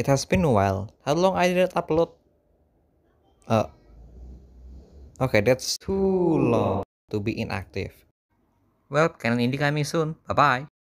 It has been a while. How long I didn't upload? Uh, okay, that's too long to be inactive. Well, kanan ini kami soon. Bye-bye.